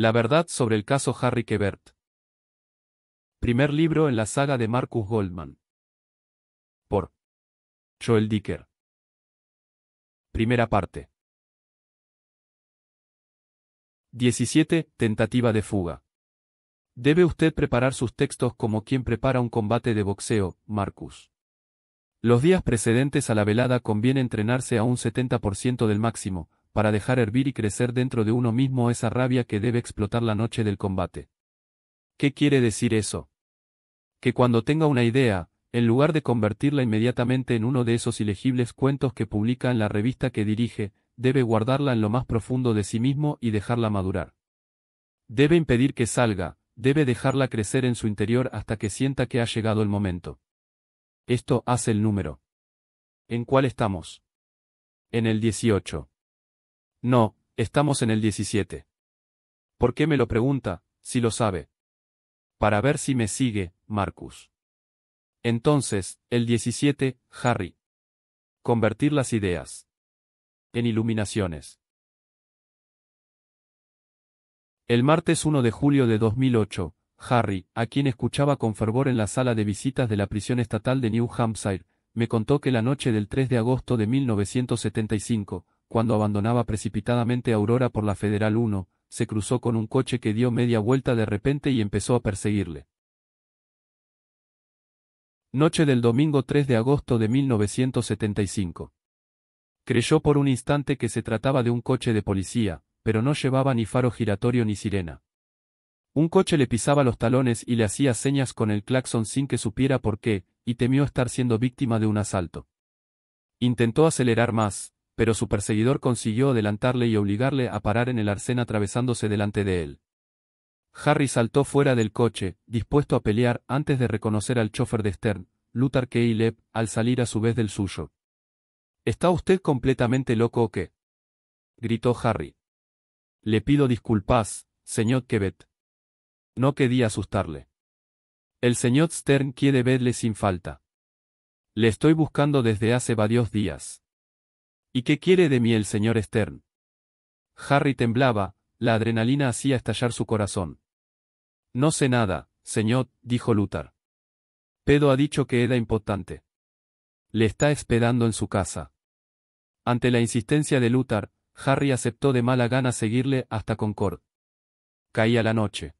La verdad sobre el caso Harry Quebert. Primer libro en la saga de Marcus Goldman. Por Joel Dicker. Primera parte. 17. Tentativa de fuga. Debe usted preparar sus textos como quien prepara un combate de boxeo, Marcus. Los días precedentes a la velada conviene entrenarse a un 70% del máximo, para dejar hervir y crecer dentro de uno mismo esa rabia que debe explotar la noche del combate. ¿Qué quiere decir eso? Que cuando tenga una idea, en lugar de convertirla inmediatamente en uno de esos ilegibles cuentos que publica en la revista que dirige, debe guardarla en lo más profundo de sí mismo y dejarla madurar. Debe impedir que salga, debe dejarla crecer en su interior hasta que sienta que ha llegado el momento. Esto hace el número. ¿En cuál estamos? En el 18. No, estamos en el 17. ¿Por qué me lo pregunta, si lo sabe? Para ver si me sigue, Marcus. Entonces, el 17, Harry. Convertir las ideas en iluminaciones. El martes 1 de julio de 2008, Harry, a quien escuchaba con fervor en la sala de visitas de la prisión estatal de New Hampshire, me contó que la noche del 3 de agosto de 1975, cuando abandonaba precipitadamente Aurora por la Federal 1, se cruzó con un coche que dio media vuelta de repente y empezó a perseguirle. Noche del domingo 3 de agosto de 1975. Creyó por un instante que se trataba de un coche de policía, pero no llevaba ni faro giratorio ni sirena. Un coche le pisaba los talones y le hacía señas con el claxon sin que supiera por qué, y temió estar siendo víctima de un asalto. Intentó acelerar más, pero su perseguidor consiguió adelantarle y obligarle a parar en el arcén atravesándose delante de él. Harry saltó fuera del coche, dispuesto a pelear antes de reconocer al chofer de Stern, Luther Caleb, al salir a su vez del suyo. ¿Está usted completamente loco o qué? gritó Harry. Le pido disculpas, señor Quebet. No quería asustarle. El señor Stern quiere verle sin falta. Le estoy buscando desde hace varios días. ¿Y qué quiere de mí el señor Stern? Harry temblaba, la adrenalina hacía estallar su corazón. No sé nada, señor, dijo Luther. Pedro ha dicho que era importante. Le está esperando en su casa. Ante la insistencia de Luther, Harry aceptó de mala gana seguirle hasta Concord. Caía la noche.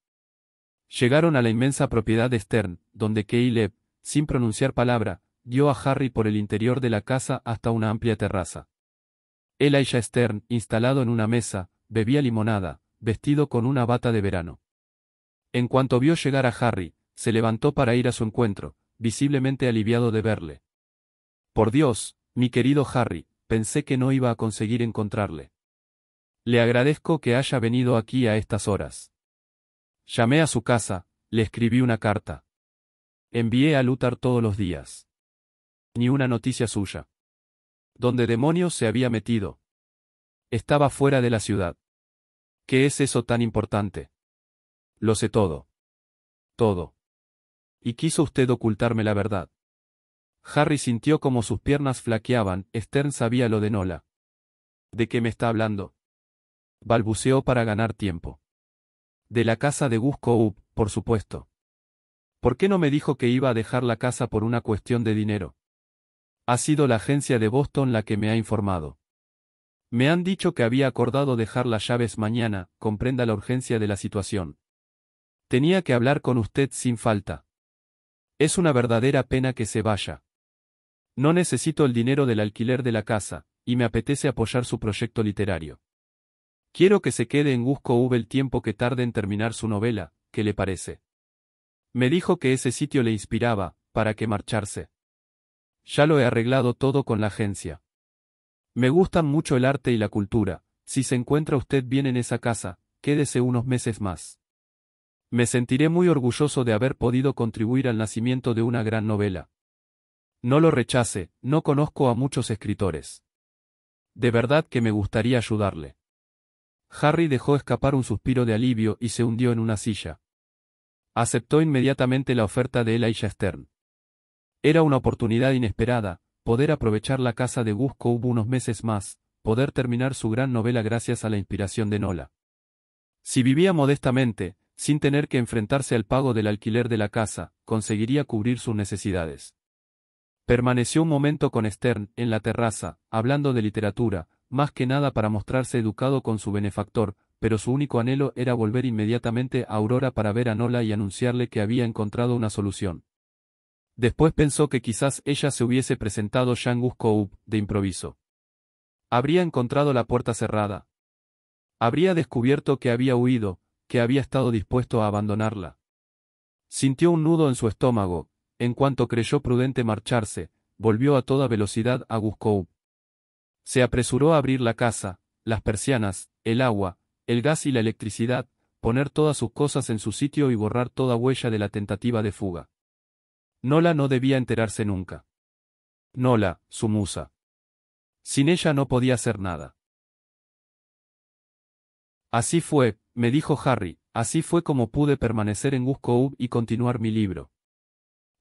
Llegaron a la inmensa propiedad de Stern, donde Caleb, sin pronunciar palabra, dio a Harry por el interior de la casa hasta una amplia terraza. Elijah Stern, instalado en una mesa, bebía limonada, vestido con una bata de verano. En cuanto vio llegar a Harry, se levantó para ir a su encuentro, visiblemente aliviado de verle. Por Dios, mi querido Harry, pensé que no iba a conseguir encontrarle. Le agradezco que haya venido aquí a estas horas. Llamé a su casa, le escribí una carta. Envié a lutar todos los días. Ni una noticia suya. ¿Dónde demonios se había metido? Estaba fuera de la ciudad. ¿Qué es eso tan importante? Lo sé todo. Todo. Y quiso usted ocultarme la verdad. Harry sintió como sus piernas flaqueaban, Stern sabía lo de Nola. ¿De qué me está hablando? Balbuceó para ganar tiempo. De la casa de Gus up por supuesto. ¿Por qué no me dijo que iba a dejar la casa por una cuestión de dinero? Ha sido la agencia de Boston la que me ha informado. Me han dicho que había acordado dejar las llaves mañana, comprenda la urgencia de la situación. Tenía que hablar con usted sin falta. Es una verdadera pena que se vaya. No necesito el dinero del alquiler de la casa, y me apetece apoyar su proyecto literario. Quiero que se quede en Gusco V el tiempo que tarde en terminar su novela, ¿qué le parece? Me dijo que ese sitio le inspiraba, para que marcharse. Ya lo he arreglado todo con la agencia. Me gustan mucho el arte y la cultura, si se encuentra usted bien en esa casa, quédese unos meses más. Me sentiré muy orgulloso de haber podido contribuir al nacimiento de una gran novela. No lo rechace, no conozco a muchos escritores. De verdad que me gustaría ayudarle. Harry dejó escapar un suspiro de alivio y se hundió en una silla. Aceptó inmediatamente la oferta de Elijah Stern. Era una oportunidad inesperada, poder aprovechar la casa de Gusco hubo unos meses más, poder terminar su gran novela gracias a la inspiración de Nola. Si vivía modestamente, sin tener que enfrentarse al pago del alquiler de la casa, conseguiría cubrir sus necesidades. Permaneció un momento con Stern, en la terraza, hablando de literatura, más que nada para mostrarse educado con su benefactor, pero su único anhelo era volver inmediatamente a Aurora para ver a Nola y anunciarle que había encontrado una solución. Después pensó que quizás ella se hubiese presentado Jean Guscoub de improviso. Habría encontrado la puerta cerrada. Habría descubierto que había huido, que había estado dispuesto a abandonarla. Sintió un nudo en su estómago, en cuanto creyó prudente marcharse, volvió a toda velocidad a Guskou. Se apresuró a abrir la casa, las persianas, el agua, el gas y la electricidad, poner todas sus cosas en su sitio y borrar toda huella de la tentativa de fuga. Nola no debía enterarse nunca. Nola, su musa. Sin ella no podía hacer nada. Así fue, me dijo Harry, así fue como pude permanecer en Guscoub y continuar mi libro.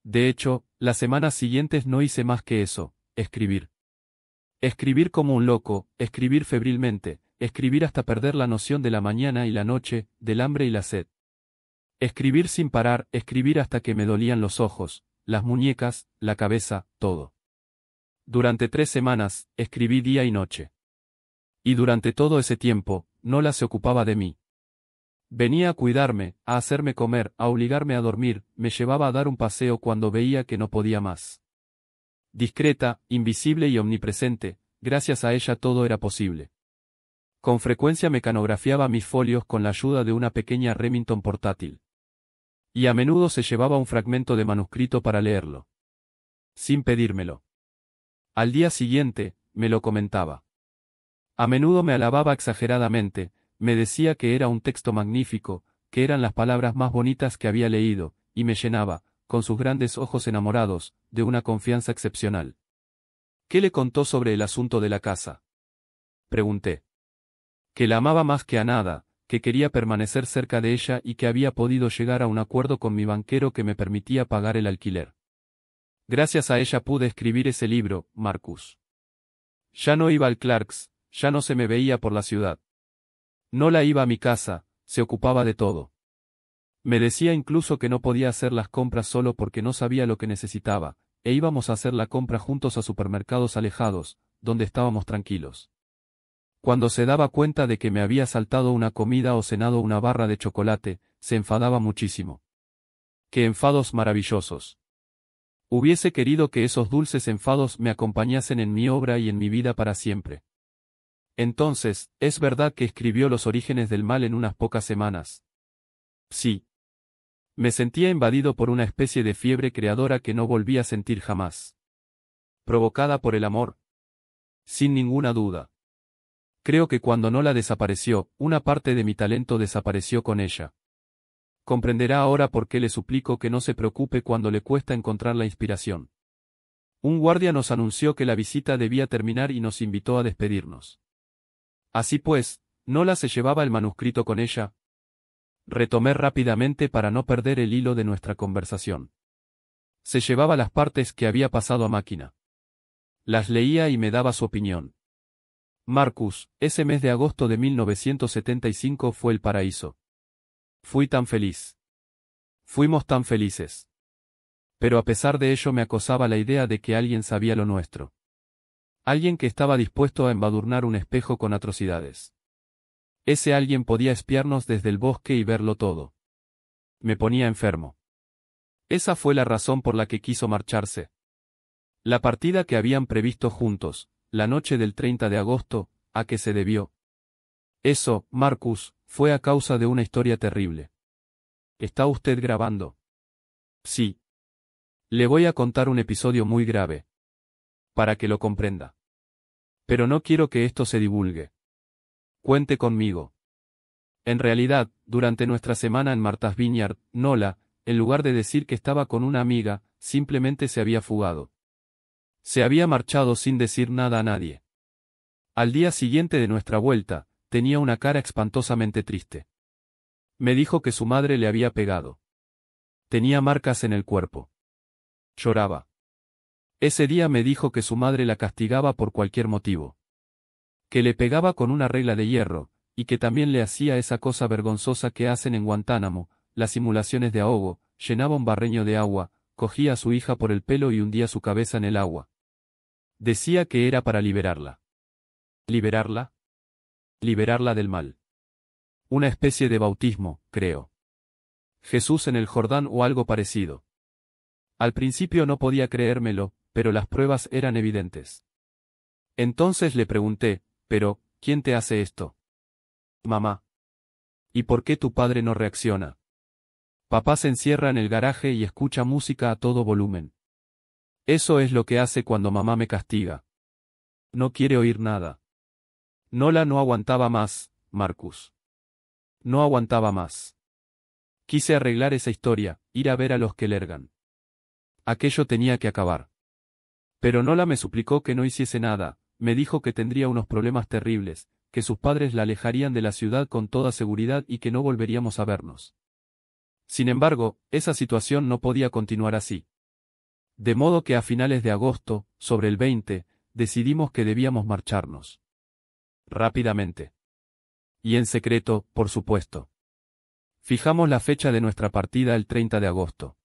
De hecho, las semanas siguientes no hice más que eso, escribir. Escribir como un loco, escribir febrilmente, escribir hasta perder la noción de la mañana y la noche, del hambre y la sed. Escribir sin parar, escribir hasta que me dolían los ojos, las muñecas, la cabeza, todo. Durante tres semanas, escribí día y noche. Y durante todo ese tiempo, la se ocupaba de mí. Venía a cuidarme, a hacerme comer, a obligarme a dormir, me llevaba a dar un paseo cuando veía que no podía más. Discreta, invisible y omnipresente, gracias a ella todo era posible. Con frecuencia mecanografiaba mis folios con la ayuda de una pequeña Remington portátil y a menudo se llevaba un fragmento de manuscrito para leerlo. Sin pedírmelo. Al día siguiente, me lo comentaba. A menudo me alababa exageradamente, me decía que era un texto magnífico, que eran las palabras más bonitas que había leído, y me llenaba, con sus grandes ojos enamorados, de una confianza excepcional. ¿Qué le contó sobre el asunto de la casa? Pregunté. Que la amaba más que a nada, que quería permanecer cerca de ella y que había podido llegar a un acuerdo con mi banquero que me permitía pagar el alquiler. Gracias a ella pude escribir ese libro, Marcus. Ya no iba al Clarks, ya no se me veía por la ciudad. No la iba a mi casa, se ocupaba de todo. Me decía incluso que no podía hacer las compras solo porque no sabía lo que necesitaba, e íbamos a hacer la compra juntos a supermercados alejados, donde estábamos tranquilos. Cuando se daba cuenta de que me había saltado una comida o cenado una barra de chocolate, se enfadaba muchísimo. ¡Qué enfados maravillosos! Hubiese querido que esos dulces enfados me acompañasen en mi obra y en mi vida para siempre. Entonces, es verdad que escribió Los orígenes del mal en unas pocas semanas. Sí. Me sentía invadido por una especie de fiebre creadora que no volví a sentir jamás. Provocada por el amor. Sin ninguna duda. Creo que cuando Nola desapareció, una parte de mi talento desapareció con ella. Comprenderá ahora por qué le suplico que no se preocupe cuando le cuesta encontrar la inspiración. Un guardia nos anunció que la visita debía terminar y nos invitó a despedirnos. Así pues, Nola se llevaba el manuscrito con ella. Retomé rápidamente para no perder el hilo de nuestra conversación. Se llevaba las partes que había pasado a máquina. Las leía y me daba su opinión. Marcus, ese mes de agosto de 1975 fue el paraíso. Fui tan feliz. Fuimos tan felices. Pero a pesar de ello me acosaba la idea de que alguien sabía lo nuestro. Alguien que estaba dispuesto a embadurnar un espejo con atrocidades. Ese alguien podía espiarnos desde el bosque y verlo todo. Me ponía enfermo. Esa fue la razón por la que quiso marcharse. La partida que habían previsto juntos, la noche del 30 de agosto, a que se debió. Eso, Marcus, fue a causa de una historia terrible. ¿Está usted grabando? Sí. Le voy a contar un episodio muy grave. Para que lo comprenda. Pero no quiero que esto se divulgue. Cuente conmigo. En realidad, durante nuestra semana en Martas Vineyard, Nola, en lugar de decir que estaba con una amiga, simplemente se había fugado. Se había marchado sin decir nada a nadie. Al día siguiente de nuestra vuelta, tenía una cara espantosamente triste. Me dijo que su madre le había pegado. Tenía marcas en el cuerpo. Lloraba. Ese día me dijo que su madre la castigaba por cualquier motivo. Que le pegaba con una regla de hierro, y que también le hacía esa cosa vergonzosa que hacen en Guantánamo, las simulaciones de ahogo, llenaba un barreño de agua, cogía a su hija por el pelo y hundía su cabeza en el agua. Decía que era para liberarla. ¿Liberarla? Liberarla del mal. Una especie de bautismo, creo. Jesús en el Jordán o algo parecido. Al principio no podía creérmelo, pero las pruebas eran evidentes. Entonces le pregunté, pero, ¿quién te hace esto? Mamá. ¿Y por qué tu padre no reacciona? Papá se encierra en el garaje y escucha música a todo volumen. Eso es lo que hace cuando mamá me castiga. No quiere oír nada. Nola no aguantaba más, Marcus. No aguantaba más. Quise arreglar esa historia, ir a ver a los que lergan. Aquello tenía que acabar. Pero Nola me suplicó que no hiciese nada, me dijo que tendría unos problemas terribles, que sus padres la alejarían de la ciudad con toda seguridad y que no volveríamos a vernos. Sin embargo, esa situación no podía continuar así. De modo que a finales de agosto, sobre el 20, decidimos que debíamos marcharnos. Rápidamente. Y en secreto, por supuesto. Fijamos la fecha de nuestra partida el 30 de agosto.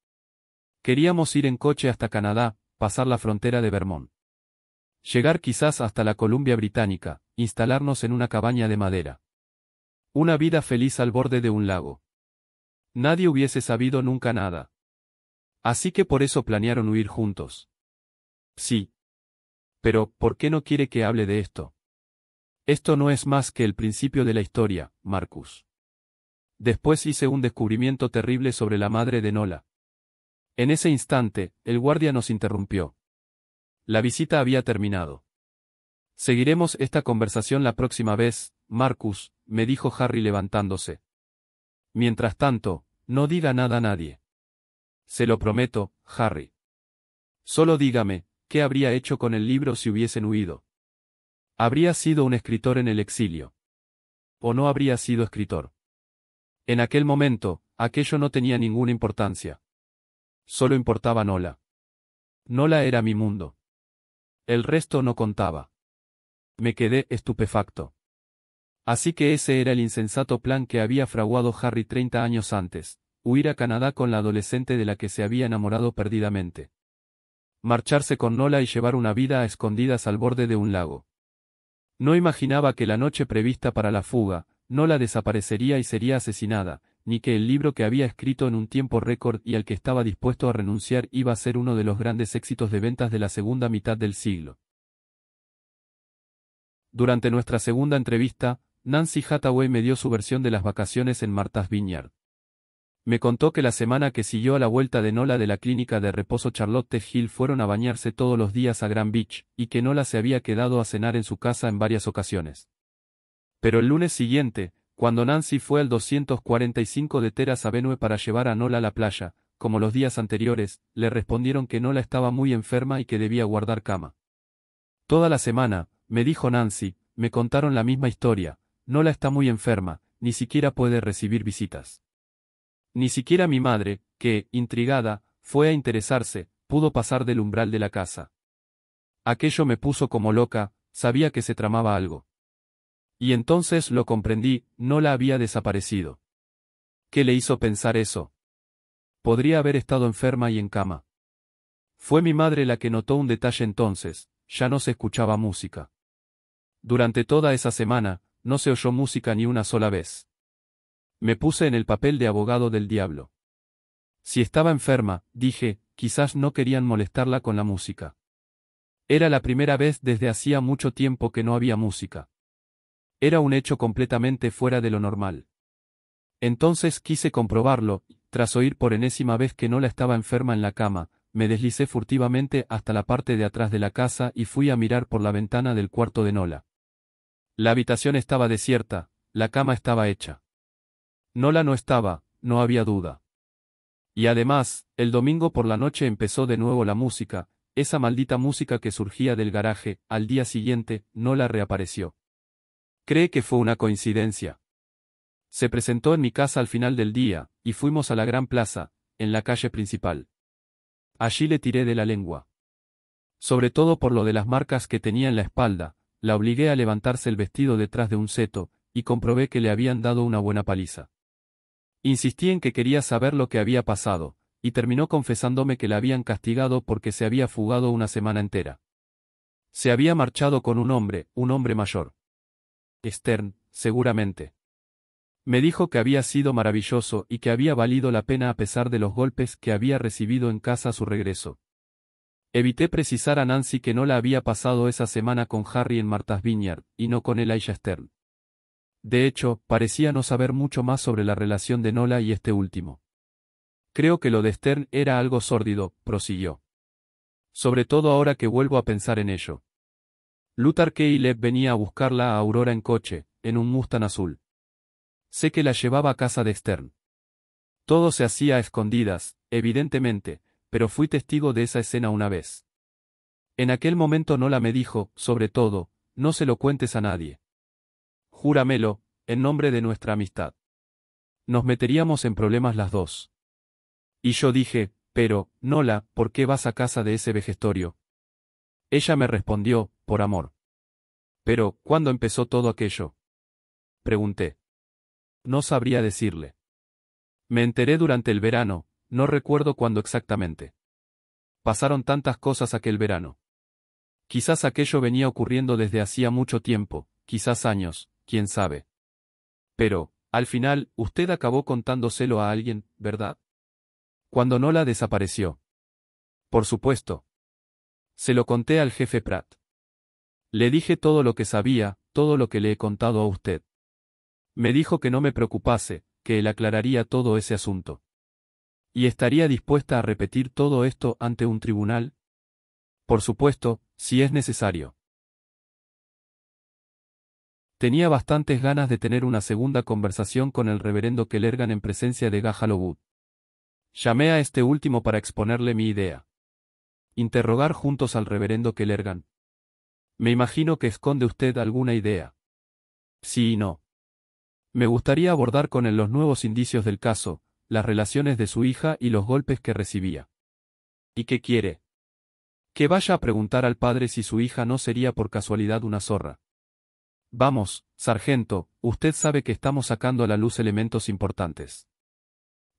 Queríamos ir en coche hasta Canadá, pasar la frontera de Vermont. Llegar quizás hasta la Columbia Británica, instalarnos en una cabaña de madera. Una vida feliz al borde de un lago. Nadie hubiese sabido nunca nada. Así que por eso planearon huir juntos. Sí. Pero, ¿por qué no quiere que hable de esto? Esto no es más que el principio de la historia, Marcus. Después hice un descubrimiento terrible sobre la madre de Nola. En ese instante, el guardia nos interrumpió. La visita había terminado. Seguiremos esta conversación la próxima vez, Marcus, me dijo Harry levantándose. Mientras tanto, no diga nada a nadie. Se lo prometo, Harry. Solo dígame, ¿qué habría hecho con el libro si hubiesen huido? ¿Habría sido un escritor en el exilio? ¿O no habría sido escritor? En aquel momento, aquello no tenía ninguna importancia. Solo importaba Nola. Nola era mi mundo. El resto no contaba. Me quedé estupefacto. Así que ese era el insensato plan que había fraguado Harry treinta años antes huir a Canadá con la adolescente de la que se había enamorado perdidamente. Marcharse con Nola y llevar una vida a escondidas al borde de un lago. No imaginaba que la noche prevista para la fuga, Nola desaparecería y sería asesinada, ni que el libro que había escrito en un tiempo récord y al que estaba dispuesto a renunciar iba a ser uno de los grandes éxitos de ventas de la segunda mitad del siglo. Durante nuestra segunda entrevista, Nancy Hathaway me dio su versión de las vacaciones en Martha's Vineyard. Me contó que la semana que siguió a la vuelta de Nola de la clínica de reposo Charlotte Hill fueron a bañarse todos los días a Grand Beach, y que Nola se había quedado a cenar en su casa en varias ocasiones. Pero el lunes siguiente, cuando Nancy fue al 245 de Teras Avenue para llevar a Nola a la playa, como los días anteriores, le respondieron que Nola estaba muy enferma y que debía guardar cama. Toda la semana, me dijo Nancy, me contaron la misma historia, Nola está muy enferma, ni siquiera puede recibir visitas. Ni siquiera mi madre, que, intrigada, fue a interesarse, pudo pasar del umbral de la casa. Aquello me puso como loca, sabía que se tramaba algo. Y entonces lo comprendí, no la había desaparecido. ¿Qué le hizo pensar eso? Podría haber estado enferma y en cama. Fue mi madre la que notó un detalle entonces, ya no se escuchaba música. Durante toda esa semana, no se oyó música ni una sola vez. Me puse en el papel de abogado del diablo. Si estaba enferma, dije, quizás no querían molestarla con la música. Era la primera vez desde hacía mucho tiempo que no había música. Era un hecho completamente fuera de lo normal. Entonces quise comprobarlo, tras oír por enésima vez que no la estaba enferma en la cama, me deslicé furtivamente hasta la parte de atrás de la casa y fui a mirar por la ventana del cuarto de Nola. La habitación estaba desierta, la cama estaba hecha. Nola no estaba, no había duda. Y además, el domingo por la noche empezó de nuevo la música, esa maldita música que surgía del garaje, al día siguiente, Nola reapareció. Cree que fue una coincidencia. Se presentó en mi casa al final del día, y fuimos a la gran plaza, en la calle principal. Allí le tiré de la lengua. Sobre todo por lo de las marcas que tenía en la espalda, la obligué a levantarse el vestido detrás de un seto, y comprobé que le habían dado una buena paliza. Insistí en que quería saber lo que había pasado, y terminó confesándome que la habían castigado porque se había fugado una semana entera. Se había marchado con un hombre, un hombre mayor. Stern, seguramente. Me dijo que había sido maravilloso y que había valido la pena a pesar de los golpes que había recibido en casa a su regreso. Evité precisar a Nancy que no la había pasado esa semana con Harry en Martha's Vineyard, y no con Elijah Stern. De hecho, parecía no saber mucho más sobre la relación de Nola y este último. Creo que lo de Stern era algo sórdido, prosiguió. Sobre todo ahora que vuelvo a pensar en ello. Luther K. venía a buscarla a Aurora en coche, en un Mustang azul. Sé que la llevaba a casa de Stern. Todo se hacía a escondidas, evidentemente, pero fui testigo de esa escena una vez. En aquel momento Nola me dijo, sobre todo, no se lo cuentes a nadie. Júramelo, en nombre de nuestra amistad. Nos meteríamos en problemas las dos. Y yo dije, pero, Nola, ¿por qué vas a casa de ese vejestorio? Ella me respondió, por amor. Pero, ¿cuándo empezó todo aquello? Pregunté. No sabría decirle. Me enteré durante el verano, no recuerdo cuándo exactamente. Pasaron tantas cosas aquel verano. Quizás aquello venía ocurriendo desde hacía mucho tiempo, quizás años, quién sabe. Pero, al final, usted acabó contándoselo a alguien, ¿verdad? Cuando no la desapareció. Por supuesto. Se lo conté al jefe Pratt. Le dije todo lo que sabía, todo lo que le he contado a usted. Me dijo que no me preocupase, que él aclararía todo ese asunto. ¿Y estaría dispuesta a repetir todo esto ante un tribunal? Por supuesto, si es necesario. Tenía bastantes ganas de tener una segunda conversación con el reverendo Kellergan en presencia de Gajalowood. Llamé a este último para exponerle mi idea. Interrogar juntos al reverendo Kellergan. Me imagino que esconde usted alguna idea. Sí y no. Me gustaría abordar con él los nuevos indicios del caso, las relaciones de su hija y los golpes que recibía. ¿Y qué quiere? Que vaya a preguntar al padre si su hija no sería por casualidad una zorra. Vamos, sargento, usted sabe que estamos sacando a la luz elementos importantes.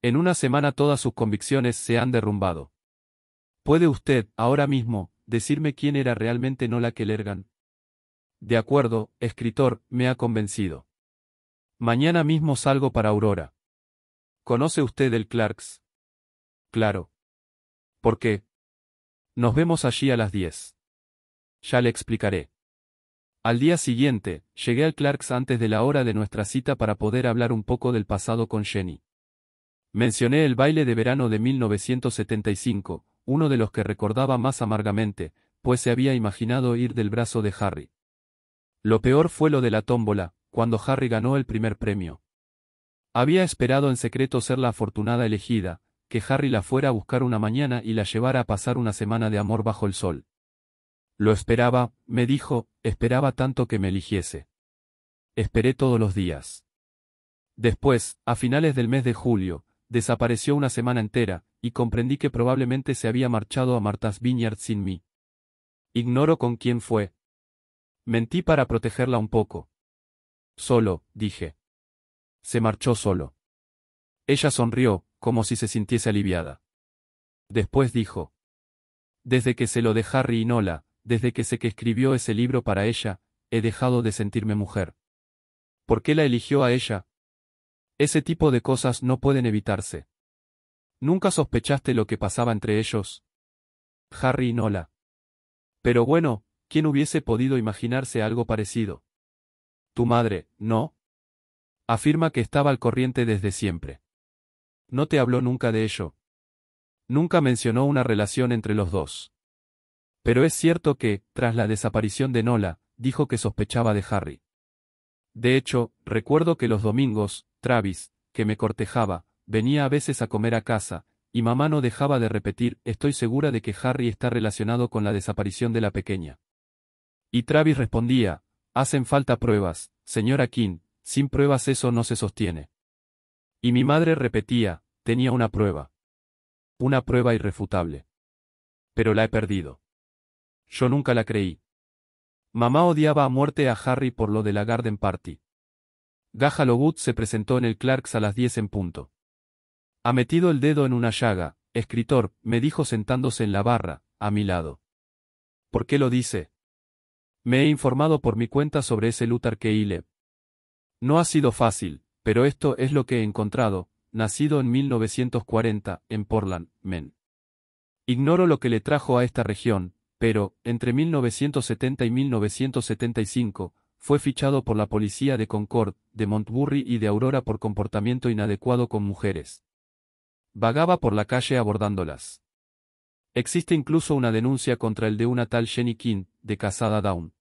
En una semana todas sus convicciones se han derrumbado. ¿Puede usted, ahora mismo, decirme quién era realmente Nola Kellergan? De acuerdo, escritor, me ha convencido. Mañana mismo salgo para Aurora. ¿Conoce usted el Clarks? Claro. ¿Por qué? Nos vemos allí a las 10. Ya le explicaré. Al día siguiente, llegué al Clarks antes de la hora de nuestra cita para poder hablar un poco del pasado con Jenny. Mencioné el baile de verano de 1975, uno de los que recordaba más amargamente, pues se había imaginado ir del brazo de Harry. Lo peor fue lo de la tómbola, cuando Harry ganó el primer premio. Había esperado en secreto ser la afortunada elegida, que Harry la fuera a buscar una mañana y la llevara a pasar una semana de amor bajo el sol. Lo esperaba, me dijo, esperaba tanto que me eligiese. Esperé todos los días. Después, a finales del mes de julio, desapareció una semana entera, y comprendí que probablemente se había marchado a Martha's Vineyard sin mí. Ignoro con quién fue. Mentí para protegerla un poco. Solo, dije. Se marchó solo. Ella sonrió, como si se sintiese aliviada. Después dijo. Desde que se lo dejé a Rinola, desde que sé que escribió ese libro para ella, he dejado de sentirme mujer. ¿Por qué la eligió a ella? Ese tipo de cosas no pueden evitarse. ¿Nunca sospechaste lo que pasaba entre ellos? Harry y Nola. Pero bueno, ¿quién hubiese podido imaginarse algo parecido? Tu madre, ¿no? Afirma que estaba al corriente desde siempre. No te habló nunca de ello. Nunca mencionó una relación entre los dos. Pero es cierto que, tras la desaparición de Nola, dijo que sospechaba de Harry. De hecho, recuerdo que los domingos, Travis, que me cortejaba, venía a veces a comer a casa, y mamá no dejaba de repetir, estoy segura de que Harry está relacionado con la desaparición de la pequeña. Y Travis respondía, hacen falta pruebas, señora King, sin pruebas eso no se sostiene. Y mi madre repetía, tenía una prueba. Una prueba irrefutable. Pero la he perdido. Yo nunca la creí. Mamá odiaba a muerte a Harry por lo de la Garden Party. Gajalogut se presentó en el Clarks a las 10 en punto. Ha metido el dedo en una llaga, escritor, me dijo sentándose en la barra, a mi lado. ¿Por qué lo dice? Me he informado por mi cuenta sobre ese Luther Keile. No ha sido fácil, pero esto es lo que he encontrado, nacido en 1940, en Portland, Maine. Ignoro lo que le trajo a esta región, pero, entre 1970 y 1975, fue fichado por la policía de Concord, de Montbury y de Aurora por comportamiento inadecuado con mujeres. Vagaba por la calle abordándolas. Existe incluso una denuncia contra el de una tal Jenny King, de Casada Down.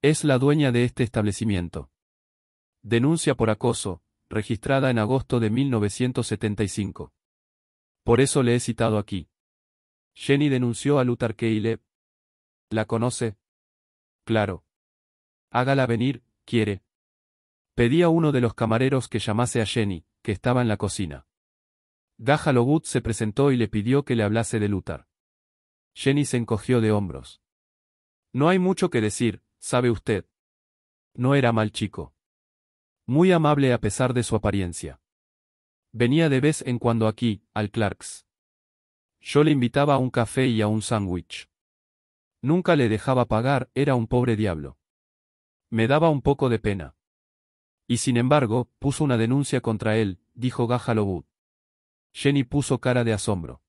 Es la dueña de este establecimiento. Denuncia por acoso, registrada en agosto de 1975. Por eso le he citado aquí. Jenny denunció a Luther ¿La conoce? Claro. Hágala venir, quiere. Pedí a uno de los camareros que llamase a Jenny, que estaba en la cocina. Gaja se presentó y le pidió que le hablase de Luther. Jenny se encogió de hombros. No hay mucho que decir, sabe usted. No era mal chico. Muy amable a pesar de su apariencia. Venía de vez en cuando aquí, al Clarks. Yo le invitaba a un café y a un sándwich. Nunca le dejaba pagar, era un pobre diablo. Me daba un poco de pena. Y sin embargo, puso una denuncia contra él, dijo Gajalobud. Jenny puso cara de asombro.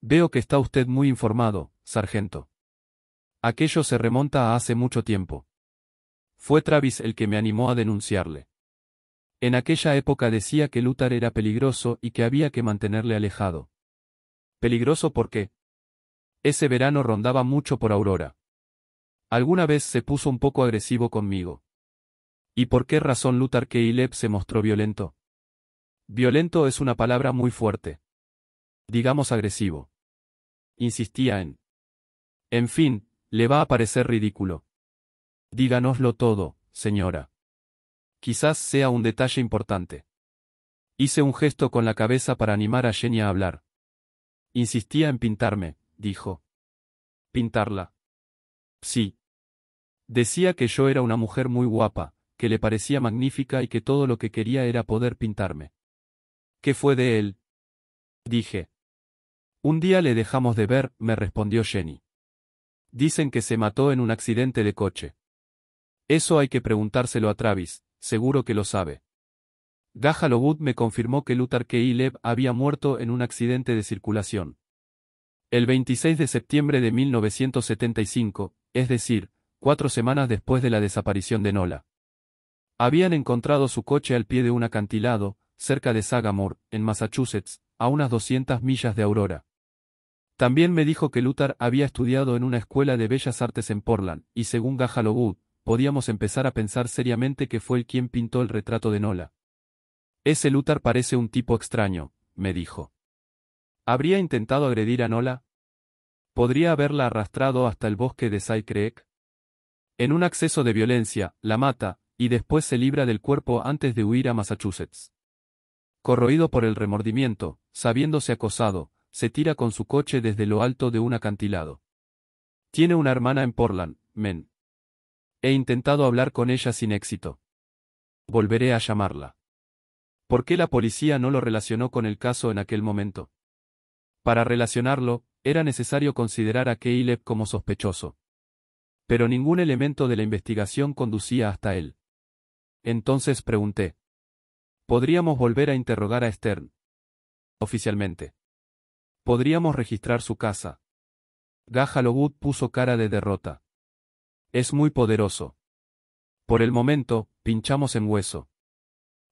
Veo que está usted muy informado, sargento. Aquello se remonta a hace mucho tiempo. Fue Travis el que me animó a denunciarle. En aquella época decía que Luthar era peligroso y que había que mantenerle alejado. ¿Peligroso por qué? Ese verano rondaba mucho por Aurora. Alguna vez se puso un poco agresivo conmigo. ¿Y por qué razón Lutar Keileb se mostró violento? Violento es una palabra muy fuerte. Digamos agresivo. Insistía en. En fin, le va a parecer ridículo. Díganoslo todo, señora. Quizás sea un detalle importante. Hice un gesto con la cabeza para animar a Jenny a hablar. Insistía en pintarme, dijo. Pintarla. Sí. Decía que yo era una mujer muy guapa, que le parecía magnífica y que todo lo que quería era poder pintarme. ¿Qué fue de él? Dije. Un día le dejamos de ver, me respondió Jenny. Dicen que se mató en un accidente de coche. Eso hay que preguntárselo a Travis, seguro que lo sabe. Gajalobud me confirmó que Luther Keileb había muerto en un accidente de circulación. El 26 de septiembre de 1975, es decir, cuatro semanas después de la desaparición de Nola. Habían encontrado su coche al pie de un acantilado, cerca de Sagamore, en Massachusetts, a unas 200 millas de Aurora. También me dijo que Luther había estudiado en una escuela de bellas artes en Portland, y según Gajalo podíamos empezar a pensar seriamente que fue el quien pintó el retrato de Nola. Ese Luther parece un tipo extraño, me dijo. ¿Habría intentado agredir a Nola? ¿Podría haberla arrastrado hasta el bosque de Sai En un acceso de violencia, la mata, y después se libra del cuerpo antes de huir a Massachusetts. Corroído por el remordimiento, sabiéndose acosado, se tira con su coche desde lo alto de un acantilado. Tiene una hermana en Portland, Men. He intentado hablar con ella sin éxito. Volveré a llamarla. ¿Por qué la policía no lo relacionó con el caso en aquel momento? Para relacionarlo, era necesario considerar a Keileb como sospechoso. Pero ningún elemento de la investigación conducía hasta él. Entonces pregunté. ¿Podríamos volver a interrogar a Stern? Oficialmente. Podríamos registrar su casa. Gahalogut puso cara de derrota. Es muy poderoso. Por el momento, pinchamos en hueso.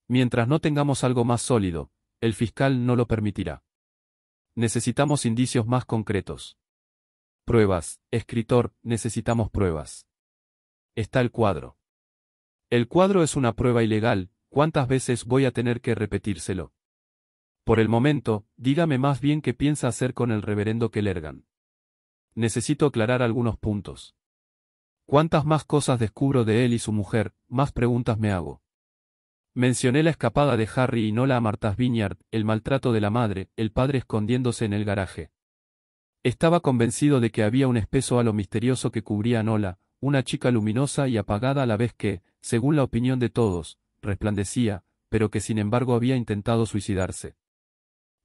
Mientras no tengamos algo más sólido, el fiscal no lo permitirá. Necesitamos indicios más concretos. Pruebas, escritor, necesitamos pruebas. Está el cuadro. El cuadro es una prueba ilegal, ¿cuántas veces voy a tener que repetírselo? Por el momento, dígame más bien qué piensa hacer con el reverendo Kellergan. Necesito aclarar algunos puntos. Cuantas más cosas descubro de él y su mujer, más preguntas me hago. Mencioné la escapada de Harry y Nola a Martha's Vineyard, el maltrato de la madre, el padre escondiéndose en el garaje. Estaba convencido de que había un espeso halo misterioso que cubría a Nola, una chica luminosa y apagada a la vez que, según la opinión de todos, resplandecía, pero que sin embargo había intentado suicidarse.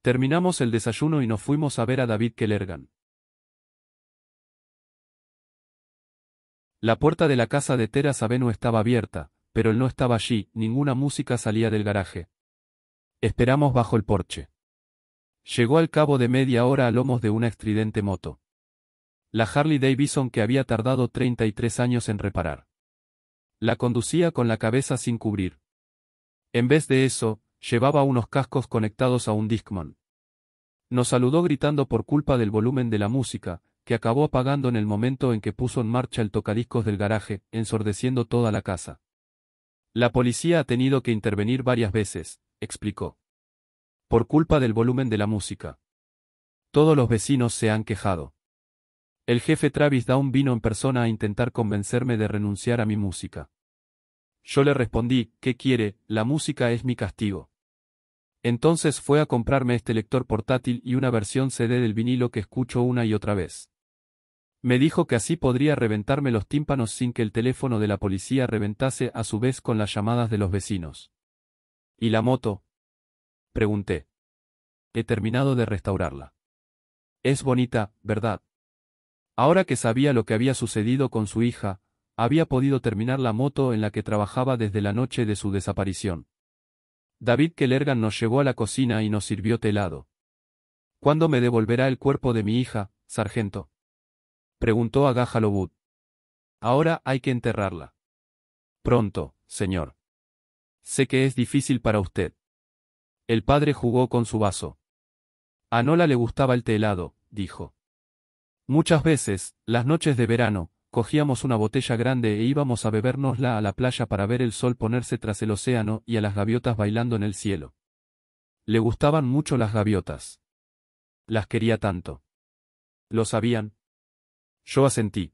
Terminamos el desayuno y nos fuimos a ver a David Kellergan. La puerta de la casa de Teras Sabeno estaba abierta, pero él no estaba allí, ninguna música salía del garaje. Esperamos bajo el porche. Llegó al cabo de media hora a lomos de una estridente moto. La Harley Davidson que había tardado 33 años en reparar. La conducía con la cabeza sin cubrir. En vez de eso, llevaba unos cascos conectados a un Discman. Nos saludó gritando por culpa del volumen de la música, que acabó apagando en el momento en que puso en marcha el tocadiscos del garaje, ensordeciendo toda la casa. La policía ha tenido que intervenir varias veces, explicó. Por culpa del volumen de la música. Todos los vecinos se han quejado. El jefe Travis un vino en persona a intentar convencerme de renunciar a mi música. Yo le respondí, ¿qué quiere? La música es mi castigo. Entonces fue a comprarme este lector portátil y una versión CD del vinilo que escucho una y otra vez. Me dijo que así podría reventarme los tímpanos sin que el teléfono de la policía reventase a su vez con las llamadas de los vecinos. ¿Y la moto? Pregunté. He terminado de restaurarla. Es bonita, ¿verdad? Ahora que sabía lo que había sucedido con su hija, había podido terminar la moto en la que trabajaba desde la noche de su desaparición. David Kellergan nos llevó a la cocina y nos sirvió telado. ¿Cuándo me devolverá el cuerpo de mi hija, sargento? preguntó Ahora hay que enterrarla. Pronto, señor. Sé que es difícil para usted. El padre jugó con su vaso. A Nola le gustaba el telado, helado, dijo. Muchas veces, las noches de verano, cogíamos una botella grande e íbamos a bebérnosla a la playa para ver el sol ponerse tras el océano y a las gaviotas bailando en el cielo. Le gustaban mucho las gaviotas. Las quería tanto. Lo sabían, yo asentí.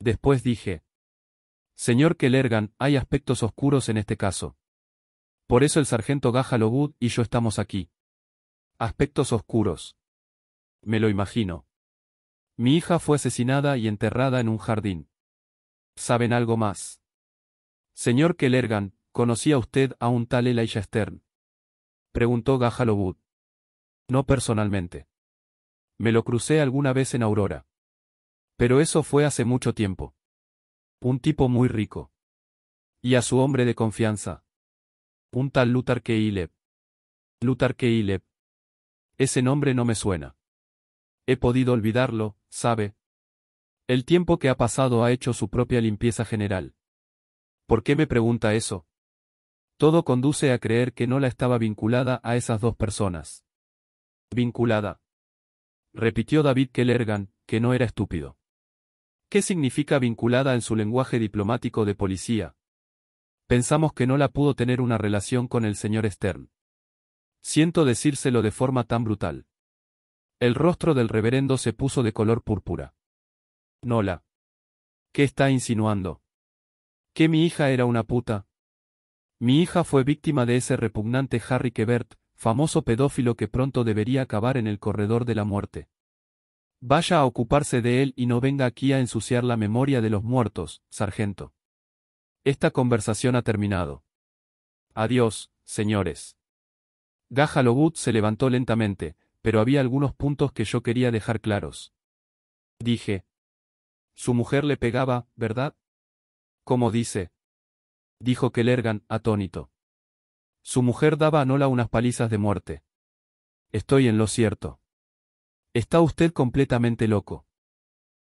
Después dije. Señor Kellergan, hay aspectos oscuros en este caso. Por eso el sargento Gajalobud y yo estamos aquí. Aspectos oscuros. Me lo imagino. Mi hija fue asesinada y enterrada en un jardín. ¿Saben algo más? Señor Kellergan, ¿conocía usted a un tal Elijah Stern? Preguntó Gajalobud. No personalmente. Me lo crucé alguna vez en Aurora. Pero eso fue hace mucho tiempo. Un tipo muy rico. Y a su hombre de confianza. Un tal Lutar Keileb. Lutar Keileb. Ese nombre no me suena. He podido olvidarlo, ¿sabe? El tiempo que ha pasado ha hecho su propia limpieza general. ¿Por qué me pregunta eso? Todo conduce a creer que no la estaba vinculada a esas dos personas. Vinculada. Repitió David Kellergan, que no era estúpido. ¿Qué significa vinculada en su lenguaje diplomático de policía? Pensamos que no la pudo tener una relación con el señor Stern. Siento decírselo de forma tan brutal. El rostro del reverendo se puso de color púrpura. Nola. ¿Qué está insinuando? ¿Que mi hija era una puta? Mi hija fue víctima de ese repugnante Harry Quebert, famoso pedófilo que pronto debería acabar en el corredor de la muerte. Vaya a ocuparse de él y no venga aquí a ensuciar la memoria de los muertos, sargento. Esta conversación ha terminado. Adiós, señores. Gajalobut se levantó lentamente, pero había algunos puntos que yo quería dejar claros. Dije. Su mujer le pegaba, ¿verdad? —¿Cómo dice. Dijo Kelergan, atónito. Su mujer daba a Nola unas palizas de muerte. Estoy en lo cierto. Está usted completamente loco.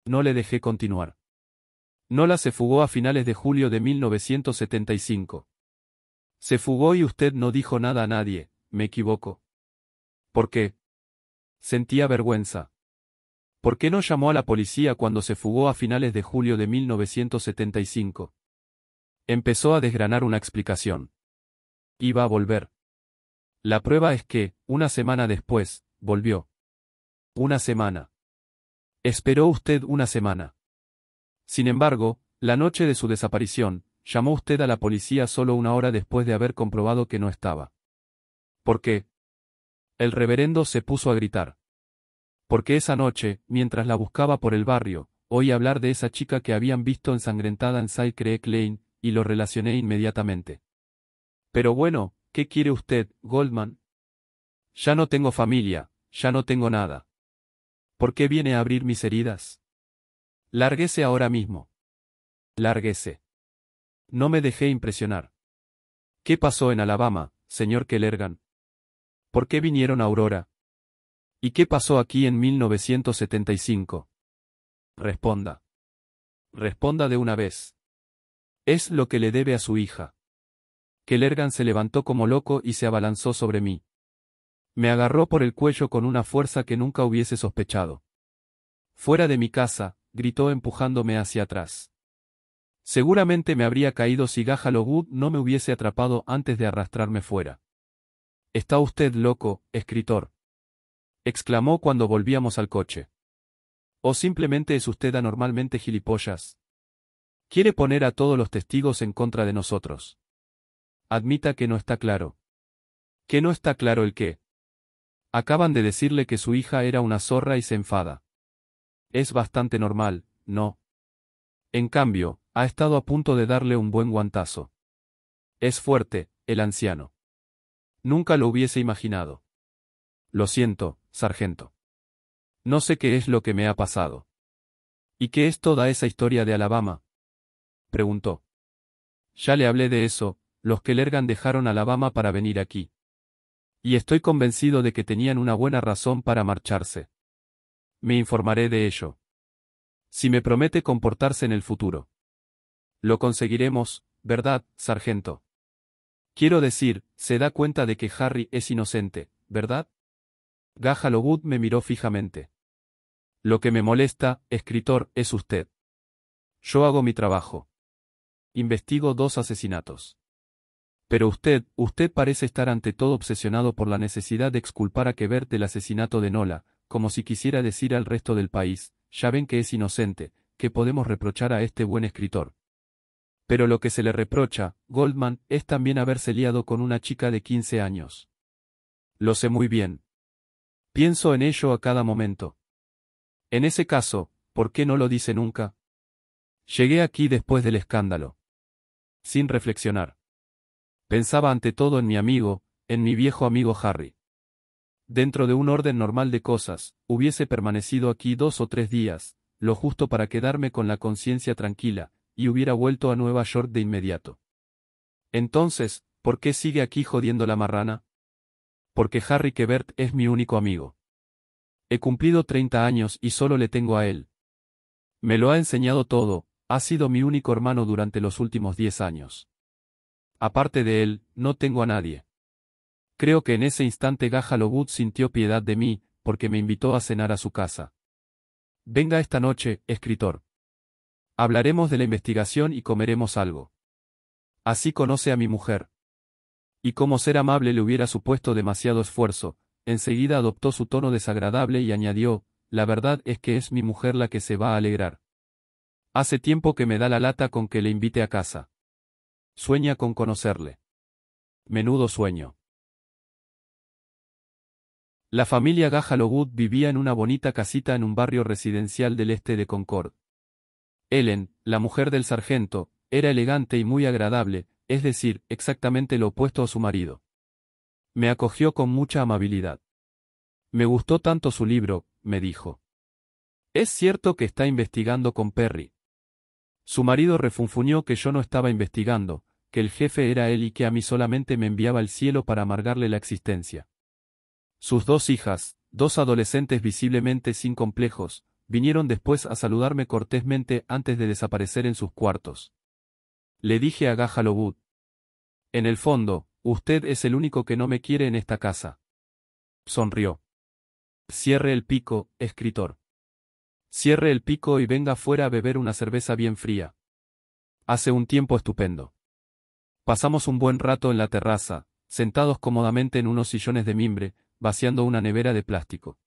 No le dejé continuar. Nola se fugó a finales de julio de 1975. Se fugó y usted no dijo nada a nadie, me equivoco. ¿Por qué? Sentía vergüenza. ¿Por qué no llamó a la policía cuando se fugó a finales de julio de 1975? Empezó a desgranar una explicación. Iba a volver. La prueba es que, una semana después, volvió. Una semana. Esperó usted una semana. Sin embargo, la noche de su desaparición, llamó usted a la policía solo una hora después de haber comprobado que no estaba. ¿Por qué? El reverendo se puso a gritar. Porque esa noche, mientras la buscaba por el barrio, oí hablar de esa chica que habían visto ensangrentada en Cycreek Lane, y lo relacioné inmediatamente. Pero bueno, ¿qué quiere usted, Goldman? Ya no tengo familia, ya no tengo nada. ¿Por qué viene a abrir mis heridas? Lárguese ahora mismo. Lárguese. No me dejé impresionar. ¿Qué pasó en Alabama, señor Kellergan? ¿Por qué vinieron a Aurora? ¿Y qué pasó aquí en 1975? Responda. Responda de una vez. Es lo que le debe a su hija. Kellergan se levantó como loco y se abalanzó sobre mí. Me agarró por el cuello con una fuerza que nunca hubiese sospechado. Fuera de mi casa, gritó empujándome hacia atrás. Seguramente me habría caído si Wood no me hubiese atrapado antes de arrastrarme fuera. Está usted loco, escritor. exclamó cuando volvíamos al coche. O simplemente es usted anormalmente gilipollas. Quiere poner a todos los testigos en contra de nosotros. Admita que no está claro. ¿Que no está claro el qué? Acaban de decirle que su hija era una zorra y se enfada. Es bastante normal, ¿no? En cambio, ha estado a punto de darle un buen guantazo. Es fuerte, el anciano. Nunca lo hubiese imaginado. Lo siento, sargento. No sé qué es lo que me ha pasado. ¿Y qué es toda esa historia de Alabama? preguntó. Ya le hablé de eso, los que Lergan dejaron Alabama para venir aquí. Y estoy convencido de que tenían una buena razón para marcharse. Me informaré de ello. Si me promete comportarse en el futuro. Lo conseguiremos, ¿verdad, sargento? Quiero decir, se da cuenta de que Harry es inocente, ¿verdad? Lowood me miró fijamente. Lo que me molesta, escritor, es usted. Yo hago mi trabajo. Investigo dos asesinatos. Pero usted, usted parece estar ante todo obsesionado por la necesidad de exculpar a Quebert del asesinato de Nola, como si quisiera decir al resto del país, ya ven que es inocente, que podemos reprochar a este buen escritor. Pero lo que se le reprocha, Goldman, es también haberse liado con una chica de 15 años. Lo sé muy bien. Pienso en ello a cada momento. En ese caso, ¿por qué no lo dice nunca? Llegué aquí después del escándalo. Sin reflexionar. Pensaba ante todo en mi amigo, en mi viejo amigo Harry. Dentro de un orden normal de cosas, hubiese permanecido aquí dos o tres días, lo justo para quedarme con la conciencia tranquila, y hubiera vuelto a Nueva York de inmediato. Entonces, ¿por qué sigue aquí jodiendo la marrana? Porque Harry Quebert es mi único amigo. He cumplido 30 años y solo le tengo a él. Me lo ha enseñado todo, ha sido mi único hermano durante los últimos 10 años aparte de él, no tengo a nadie. Creo que en ese instante Gajalobud sintió piedad de mí, porque me invitó a cenar a su casa. Venga esta noche, escritor. Hablaremos de la investigación y comeremos algo. Así conoce a mi mujer. Y como ser amable le hubiera supuesto demasiado esfuerzo, enseguida adoptó su tono desagradable y añadió, la verdad es que es mi mujer la que se va a alegrar. Hace tiempo que me da la lata con que le invite a casa. Sueña con conocerle. Menudo sueño. La familia Gajalogut vivía en una bonita casita en un barrio residencial del este de Concord. Ellen, la mujer del sargento, era elegante y muy agradable, es decir, exactamente lo opuesto a su marido. Me acogió con mucha amabilidad. Me gustó tanto su libro, me dijo. Es cierto que está investigando con Perry. Su marido refunfuñó que yo no estaba investigando, que el jefe era él y que a mí solamente me enviaba el cielo para amargarle la existencia. Sus dos hijas, dos adolescentes visiblemente sin complejos, vinieron después a saludarme cortésmente antes de desaparecer en sus cuartos. Le dije a Gajalobud. En el fondo, usted es el único que no me quiere en esta casa. Sonrió. Cierre el pico, escritor. Cierre el pico y venga fuera a beber una cerveza bien fría. Hace un tiempo estupendo. Pasamos un buen rato en la terraza, sentados cómodamente en unos sillones de mimbre, vaciando una nevera de plástico.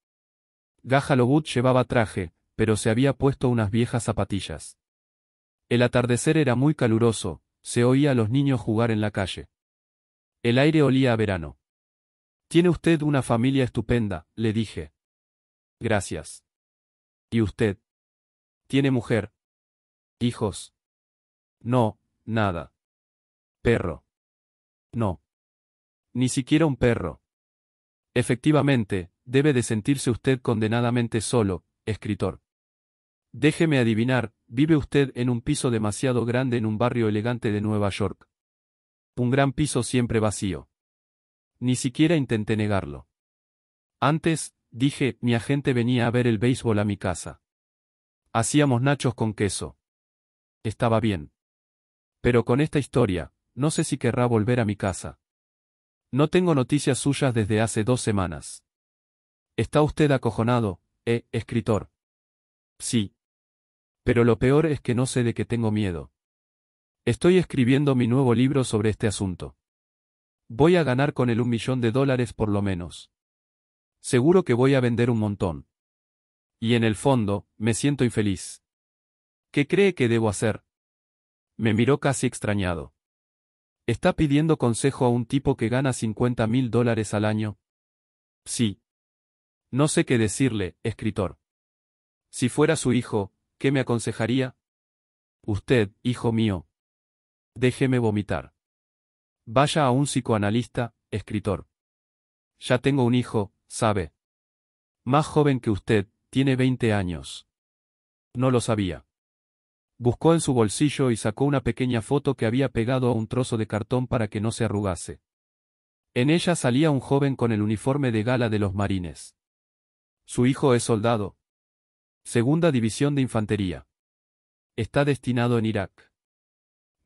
Gaja llevaba traje, pero se había puesto unas viejas zapatillas. El atardecer era muy caluroso, se oía a los niños jugar en la calle. El aire olía a verano. Tiene usted una familia estupenda, le dije. Gracias. ¿Y usted? ¿Tiene mujer? ¿Hijos? No, nada. Perro. No. Ni siquiera un perro. Efectivamente, debe de sentirse usted condenadamente solo, escritor. Déjeme adivinar, vive usted en un piso demasiado grande en un barrio elegante de Nueva York. Un gran piso siempre vacío. Ni siquiera intenté negarlo. Antes, dije, mi agente venía a ver el béisbol a mi casa. Hacíamos nachos con queso. Estaba bien. Pero con esta historia, no sé si querrá volver a mi casa. No tengo noticias suyas desde hace dos semanas. Está usted acojonado, eh, escritor. Sí. Pero lo peor es que no sé de qué tengo miedo. Estoy escribiendo mi nuevo libro sobre este asunto. Voy a ganar con él un millón de dólares por lo menos seguro que voy a vender un montón. Y en el fondo, me siento infeliz. ¿Qué cree que debo hacer? Me miró casi extrañado. ¿Está pidiendo consejo a un tipo que gana 50 mil dólares al año? Sí. No sé qué decirle, escritor. Si fuera su hijo, ¿qué me aconsejaría? Usted, hijo mío. Déjeme vomitar. Vaya a un psicoanalista, escritor. Ya tengo un hijo, Sabe. Más joven que usted, tiene 20 años. No lo sabía. Buscó en su bolsillo y sacó una pequeña foto que había pegado a un trozo de cartón para que no se arrugase. En ella salía un joven con el uniforme de gala de los marines. Su hijo es soldado. Segunda División de Infantería. Está destinado en Irak.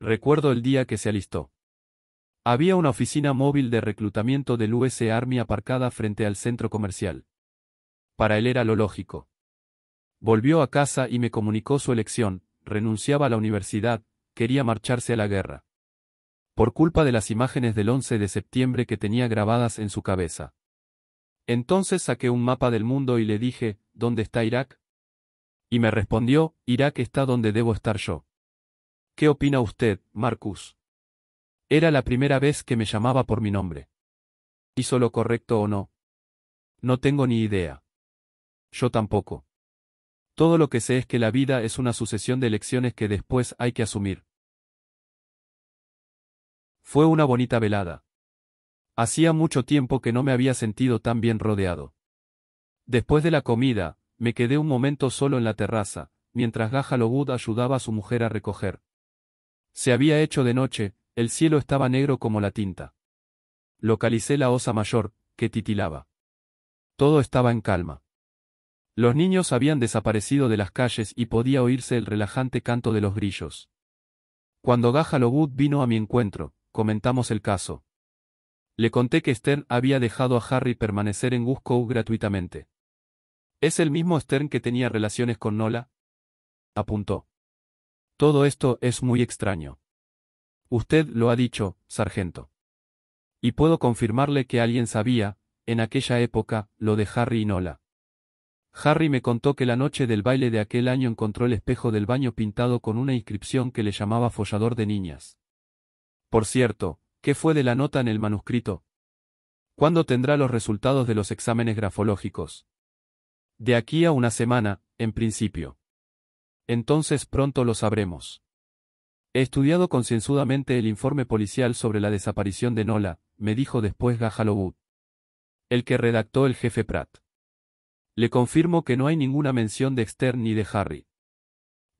Recuerdo el día que se alistó. Había una oficina móvil de reclutamiento del US Army aparcada frente al centro comercial. Para él era lo lógico. Volvió a casa y me comunicó su elección, renunciaba a la universidad, quería marcharse a la guerra. Por culpa de las imágenes del 11 de septiembre que tenía grabadas en su cabeza. Entonces saqué un mapa del mundo y le dije, ¿dónde está Irak? Y me respondió, Irak está donde debo estar yo. ¿Qué opina usted, Marcus? Era la primera vez que me llamaba por mi nombre. ¿Hizo lo correcto o no? No tengo ni idea. Yo tampoco. Todo lo que sé es que la vida es una sucesión de elecciones que después hay que asumir. Fue una bonita velada. Hacía mucho tiempo que no me había sentido tan bien rodeado. Después de la comida, me quedé un momento solo en la terraza, mientras Gaja ayudaba a su mujer a recoger. Se había hecho de noche, el cielo estaba negro como la tinta. Localicé la osa mayor, que titilaba. Todo estaba en calma. Los niños habían desaparecido de las calles y podía oírse el relajante canto de los grillos. Cuando Gajalobud vino a mi encuentro, comentamos el caso. Le conté que Stern había dejado a Harry permanecer en Gusco gratuitamente. ¿Es el mismo Stern que tenía relaciones con Nola? Apuntó. Todo esto es muy extraño. Usted lo ha dicho, sargento. Y puedo confirmarle que alguien sabía, en aquella época, lo de Harry y Nola. Harry me contó que la noche del baile de aquel año encontró el espejo del baño pintado con una inscripción que le llamaba follador de niñas. Por cierto, ¿qué fue de la nota en el manuscrito? ¿Cuándo tendrá los resultados de los exámenes grafológicos? De aquí a una semana, en principio. Entonces pronto lo sabremos. He estudiado concienzudamente el informe policial sobre la desaparición de Nola, me dijo después Gajalowood. El que redactó el jefe Pratt. Le confirmo que no hay ninguna mención de Stern ni de Harry.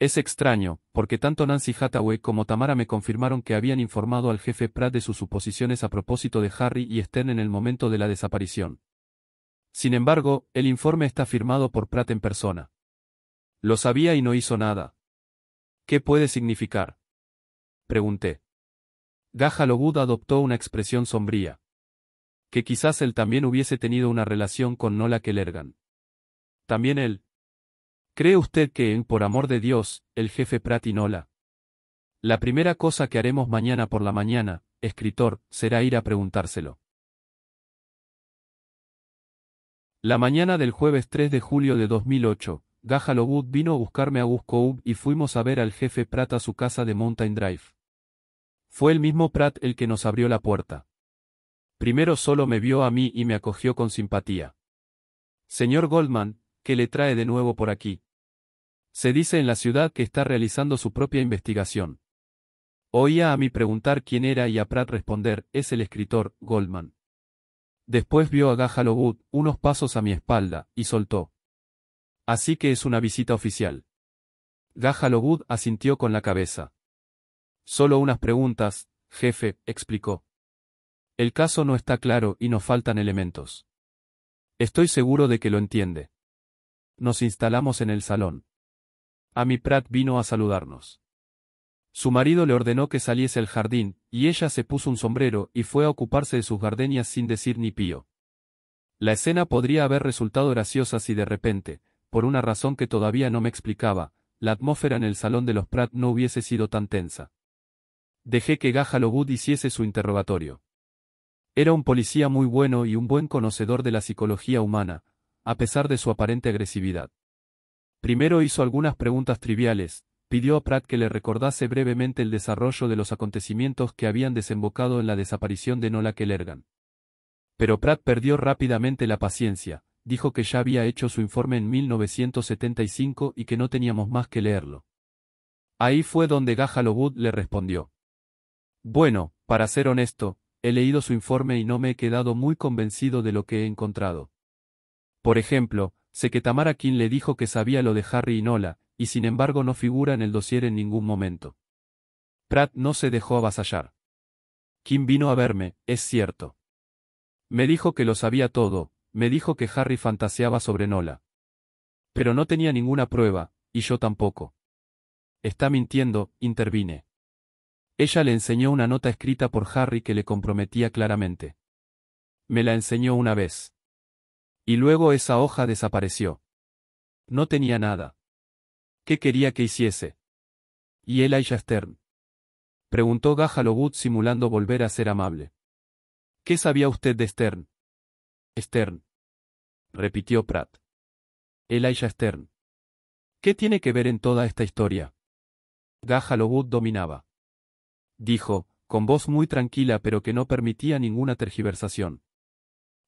Es extraño, porque tanto Nancy Hathaway como Tamara me confirmaron que habían informado al jefe Pratt de sus suposiciones a propósito de Harry y Stern en el momento de la desaparición. Sin embargo, el informe está firmado por Pratt en persona. Lo sabía y no hizo nada. ¿Qué puede significar? Pregunté. Gahalogud adoptó una expresión sombría. Que quizás él también hubiese tenido una relación con Nola Kelergan. También él. ¿Cree usted que, en por amor de Dios, el jefe Prat y Nola? La primera cosa que haremos mañana por la mañana, escritor, será ir a preguntárselo. La mañana del jueves 3 de julio de 2008, Gajalobud vino a buscarme a Guscoub y fuimos a ver al jefe Pratt a su casa de Mountain Drive. Fue el mismo Pratt el que nos abrió la puerta. Primero solo me vio a mí y me acogió con simpatía. Señor Goldman, ¿qué le trae de nuevo por aquí? Se dice en la ciudad que está realizando su propia investigación. Oía a mí preguntar quién era y a Pratt responder, es el escritor, Goldman. Después vio a Gajalo unos pasos a mi espalda, y soltó. Así que es una visita oficial. Gajalo asintió con la cabeza. Solo unas preguntas, jefe, explicó. El caso no está claro y nos faltan elementos. Estoy seguro de que lo entiende. Nos instalamos en el salón. mi Pratt vino a saludarnos. Su marido le ordenó que saliese al jardín, y ella se puso un sombrero y fue a ocuparse de sus gardenias sin decir ni pío. La escena podría haber resultado graciosa si de repente, por una razón que todavía no me explicaba, la atmósfera en el salón de los Pratt no hubiese sido tan tensa dejé que Gajalobud hiciese su interrogatorio. Era un policía muy bueno y un buen conocedor de la psicología humana, a pesar de su aparente agresividad. Primero hizo algunas preguntas triviales, pidió a Pratt que le recordase brevemente el desarrollo de los acontecimientos que habían desembocado en la desaparición de Nola Kellergan. Pero Pratt perdió rápidamente la paciencia, dijo que ya había hecho su informe en 1975 y que no teníamos más que leerlo. Ahí fue donde Gajalogut le respondió. Bueno, para ser honesto, he leído su informe y no me he quedado muy convencido de lo que he encontrado. Por ejemplo, sé que Tamara King le dijo que sabía lo de Harry y Nola, y sin embargo no figura en el dossier en ningún momento. Pratt no se dejó avasallar. Kim vino a verme, es cierto. Me dijo que lo sabía todo, me dijo que Harry fantaseaba sobre Nola. Pero no tenía ninguna prueba, y yo tampoco. Está mintiendo, intervine. Ella le enseñó una nota escrita por Harry que le comprometía claramente. Me la enseñó una vez. Y luego esa hoja desapareció. No tenía nada. ¿Qué quería que hiciese? ¿Y él Stern? Preguntó Gajalo simulando volver a ser amable. ¿Qué sabía usted de Stern? Stern. Repitió Pratt. Elijah Stern. ¿Qué tiene que ver en toda esta historia? Gajalo dominaba dijo, con voz muy tranquila pero que no permitía ninguna tergiversación.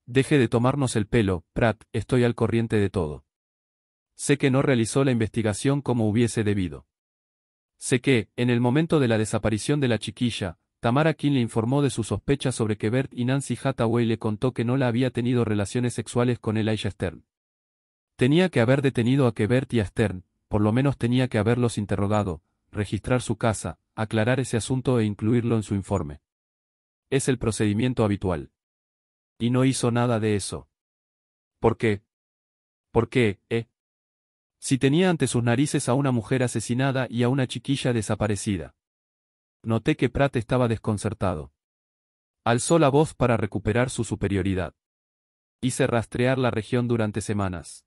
Deje de tomarnos el pelo, Pratt, estoy al corriente de todo. Sé que no realizó la investigación como hubiese debido. Sé que, en el momento de la desaparición de la chiquilla, Tamara King le informó de su sospecha sobre que Bert y Nancy Hathaway le contó que no la había tenido relaciones sexuales con Elijah Stern. Tenía que haber detenido a que Bert y a Stern, por lo menos tenía que haberlos interrogado, registrar su casa, aclarar ese asunto e incluirlo en su informe. Es el procedimiento habitual. Y no hizo nada de eso. ¿Por qué? ¿Por qué, eh? Si tenía ante sus narices a una mujer asesinada y a una chiquilla desaparecida. Noté que Pratt estaba desconcertado. Alzó la voz para recuperar su superioridad. Hice rastrear la región durante semanas.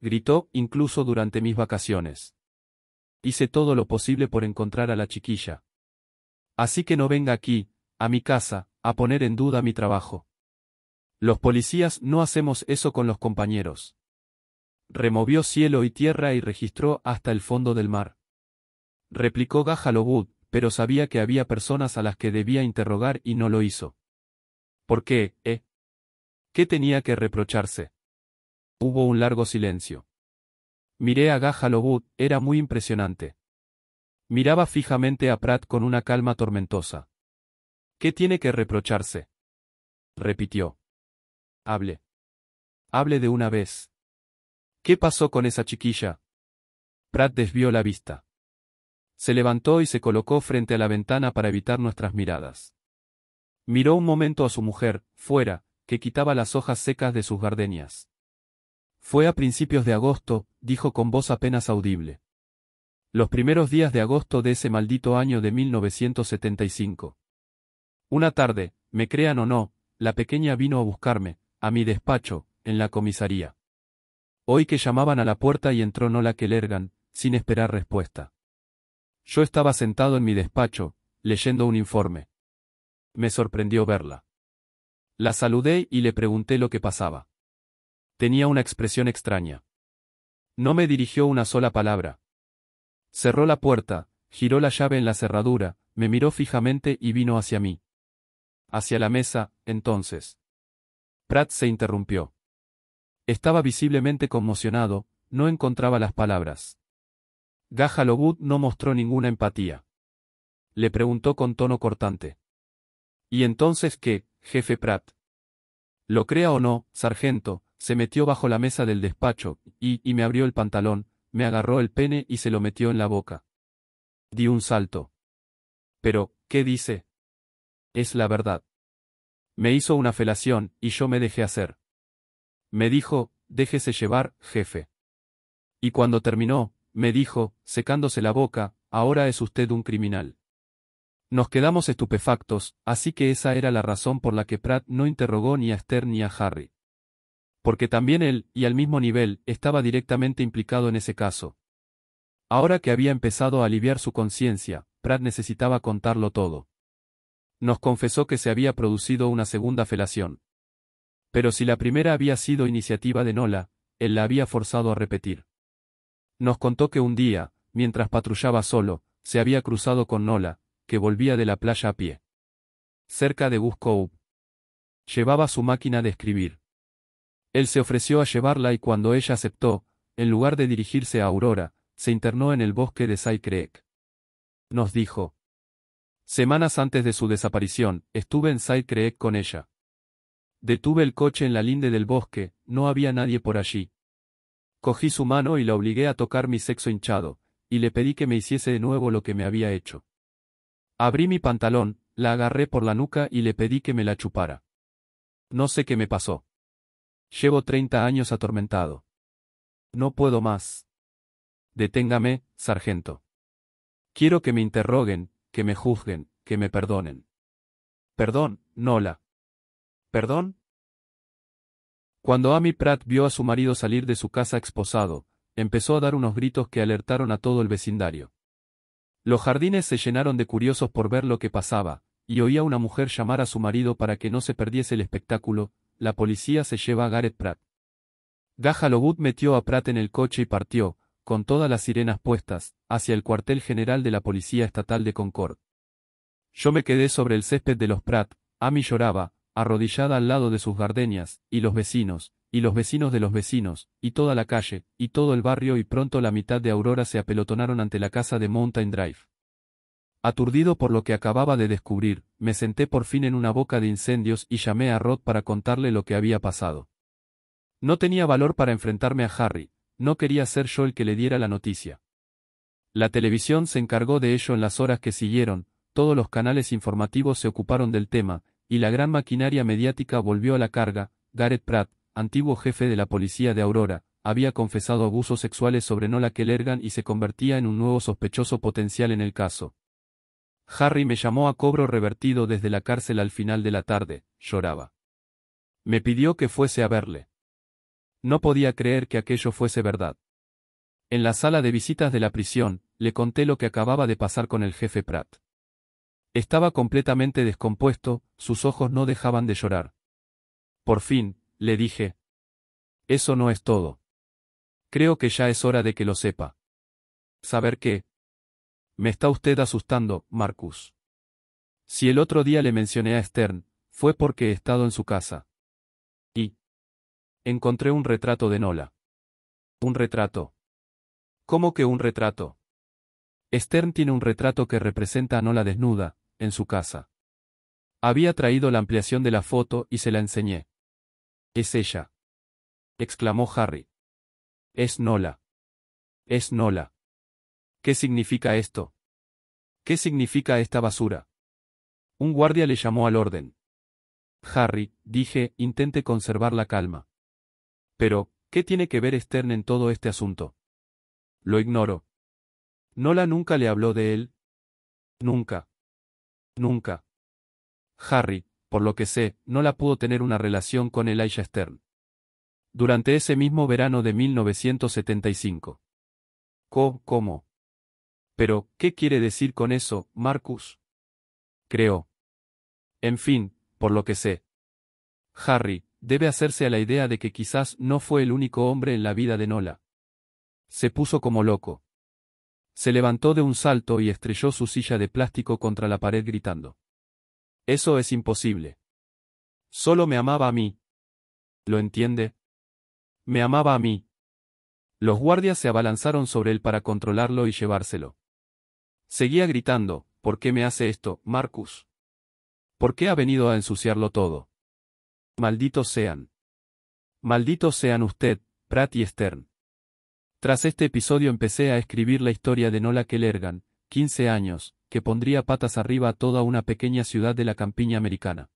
Gritó, incluso durante mis vacaciones. Hice todo lo posible por encontrar a la chiquilla. Así que no venga aquí, a mi casa, a poner en duda mi trabajo. Los policías no hacemos eso con los compañeros. Removió cielo y tierra y registró hasta el fondo del mar. Replicó Gajalobud, pero sabía que había personas a las que debía interrogar y no lo hizo. ¿Por qué, eh? ¿Qué tenía que reprocharse? Hubo un largo silencio. Miré a Lobut, era muy impresionante. Miraba fijamente a Pratt con una calma tormentosa. ¿Qué tiene que reprocharse? repitió. Hable. Hable de una vez. ¿Qué pasó con esa chiquilla? Pratt desvió la vista. Se levantó y se colocó frente a la ventana para evitar nuestras miradas. Miró un momento a su mujer, fuera, que quitaba las hojas secas de sus gardenias. Fue a principios de agosto, dijo con voz apenas audible. Los primeros días de agosto de ese maldito año de 1975. Una tarde, me crean o no, la pequeña vino a buscarme, a mi despacho, en la comisaría. Hoy que llamaban a la puerta y entró Nola Kelergan, sin esperar respuesta. Yo estaba sentado en mi despacho, leyendo un informe. Me sorprendió verla. La saludé y le pregunté lo que pasaba. Tenía una expresión extraña. No me dirigió una sola palabra. Cerró la puerta, giró la llave en la cerradura, me miró fijamente y vino hacia mí. Hacia la mesa, entonces. Pratt se interrumpió. Estaba visiblemente conmocionado, no encontraba las palabras. Gaja no mostró ninguna empatía. Le preguntó con tono cortante. ¿Y entonces qué, jefe Pratt? Lo crea o no, sargento, se metió bajo la mesa del despacho, y, y me abrió el pantalón, me agarró el pene y se lo metió en la boca. Di un salto. Pero, ¿qué dice? Es la verdad. Me hizo una felación, y yo me dejé hacer. Me dijo, déjese llevar, jefe. Y cuando terminó, me dijo, secándose la boca, ahora es usted un criminal. Nos quedamos estupefactos, así que esa era la razón por la que Pratt no interrogó ni a Esther ni a Harry porque también él, y al mismo nivel, estaba directamente implicado en ese caso. Ahora que había empezado a aliviar su conciencia, Pratt necesitaba contarlo todo. Nos confesó que se había producido una segunda felación. Pero si la primera había sido iniciativa de Nola, él la había forzado a repetir. Nos contó que un día, mientras patrullaba solo, se había cruzado con Nola, que volvía de la playa a pie. Cerca de Guscow. Llevaba su máquina de escribir. Él se ofreció a llevarla y cuando ella aceptó, en lugar de dirigirse a Aurora, se internó en el bosque de Sai Creek. Nos dijo. Semanas antes de su desaparición, estuve en Sai Creek con ella. Detuve el coche en la linde del bosque, no había nadie por allí. Cogí su mano y la obligué a tocar mi sexo hinchado, y le pedí que me hiciese de nuevo lo que me había hecho. Abrí mi pantalón, la agarré por la nuca y le pedí que me la chupara. No sé qué me pasó. Llevo treinta años atormentado. No puedo más. Deténgame, sargento. Quiero que me interroguen, que me juzguen, que me perdonen. Perdón, Nola. ¿Perdón? Cuando Amy Pratt vio a su marido salir de su casa exposado, empezó a dar unos gritos que alertaron a todo el vecindario. Los jardines se llenaron de curiosos por ver lo que pasaba, y oía a una mujer llamar a su marido para que no se perdiese el espectáculo, la policía se lleva a Gareth Pratt. Logut metió a Pratt en el coche y partió, con todas las sirenas puestas, hacia el cuartel general de la Policía Estatal de Concord. Yo me quedé sobre el césped de los Pratt, Amy lloraba, arrodillada al lado de sus gardenias, y los vecinos, y los vecinos de los vecinos, y toda la calle, y todo el barrio y pronto la mitad de Aurora se apelotonaron ante la casa de Mountain Drive. Aturdido por lo que acababa de descubrir, me senté por fin en una boca de incendios y llamé a Rod para contarle lo que había pasado. No tenía valor para enfrentarme a Harry, no quería ser yo el que le diera la noticia. La televisión se encargó de ello en las horas que siguieron, todos los canales informativos se ocuparon del tema, y la gran maquinaria mediática volvió a la carga, Gareth Pratt, antiguo jefe de la policía de Aurora, había confesado abusos sexuales sobre Nola Kellergan y se convertía en un nuevo sospechoso potencial en el caso. Harry me llamó a cobro revertido desde la cárcel al final de la tarde, lloraba. Me pidió que fuese a verle. No podía creer que aquello fuese verdad. En la sala de visitas de la prisión, le conté lo que acababa de pasar con el jefe Pratt. Estaba completamente descompuesto, sus ojos no dejaban de llorar. Por fin, le dije. Eso no es todo. Creo que ya es hora de que lo sepa. ¿Saber qué? Me está usted asustando, Marcus. Si el otro día le mencioné a Stern, fue porque he estado en su casa. Y encontré un retrato de Nola. Un retrato. ¿Cómo que un retrato? Stern tiene un retrato que representa a Nola desnuda, en su casa. Había traído la ampliación de la foto y se la enseñé. Es ella. exclamó Harry. Es Nola. Es Nola. ¿Qué significa esto? ¿Qué significa esta basura? Un guardia le llamó al orden. Harry, dije, intente conservar la calma. Pero, ¿qué tiene que ver Stern en todo este asunto? Lo ignoro. Nola nunca le habló de él. Nunca. Nunca. Harry, por lo que sé, no la pudo tener una relación con Elijah Stern. Durante ese mismo verano de 1975. ¿Cómo? Pero, ¿qué quiere decir con eso, Marcus? Creo. En fin, por lo que sé. Harry, debe hacerse a la idea de que quizás no fue el único hombre en la vida de Nola. Se puso como loco. Se levantó de un salto y estrelló su silla de plástico contra la pared gritando. Eso es imposible. Solo me amaba a mí. ¿Lo entiende? Me amaba a mí. Los guardias se abalanzaron sobre él para controlarlo y llevárselo. Seguía gritando, ¿por qué me hace esto, Marcus? ¿Por qué ha venido a ensuciarlo todo? Malditos sean. Malditos sean usted, Pratt y Stern. Tras este episodio empecé a escribir la historia de Nola Kellergan, 15 años, que pondría patas arriba a toda una pequeña ciudad de la campiña americana.